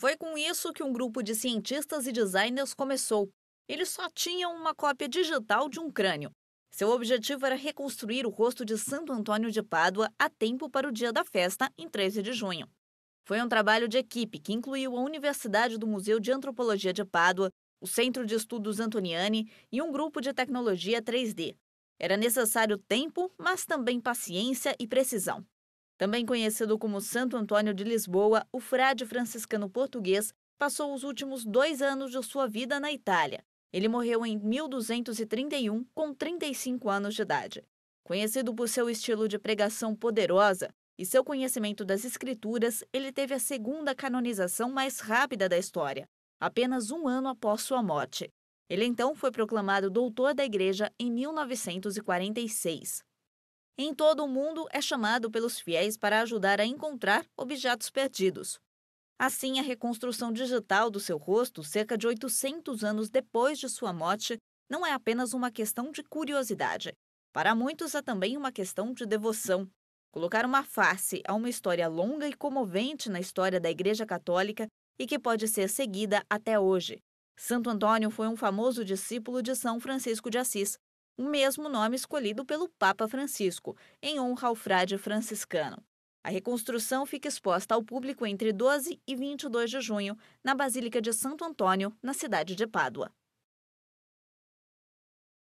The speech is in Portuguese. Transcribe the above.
Foi com isso que um grupo de cientistas e designers começou. Eles só tinham uma cópia digital de um crânio. Seu objetivo era reconstruir o rosto de Santo Antônio de Pádua a tempo para o dia da festa, em 13 de junho. Foi um trabalho de equipe que incluiu a Universidade do Museu de Antropologia de Pádua, o Centro de Estudos Antoniani e um grupo de tecnologia 3D. Era necessário tempo, mas também paciência e precisão. Também conhecido como Santo Antônio de Lisboa, o frade franciscano português passou os últimos dois anos de sua vida na Itália. Ele morreu em 1231, com 35 anos de idade. Conhecido por seu estilo de pregação poderosa e seu conhecimento das escrituras, ele teve a segunda canonização mais rápida da história, apenas um ano após sua morte. Ele então foi proclamado doutor da Igreja em 1946 em todo o mundo é chamado pelos fiéis para ajudar a encontrar objetos perdidos. Assim, a reconstrução digital do seu rosto, cerca de 800 anos depois de sua morte, não é apenas uma questão de curiosidade. Para muitos, é também uma questão de devoção. Colocar uma face a uma história longa e comovente na história da Igreja Católica e que pode ser seguida até hoje. Santo Antônio foi um famoso discípulo de São Francisco de Assis, o mesmo nome escolhido pelo Papa Francisco, em honra ao frade franciscano. A reconstrução fica exposta ao público entre 12 e 22 de junho, na Basílica de Santo Antônio, na cidade de Pádua.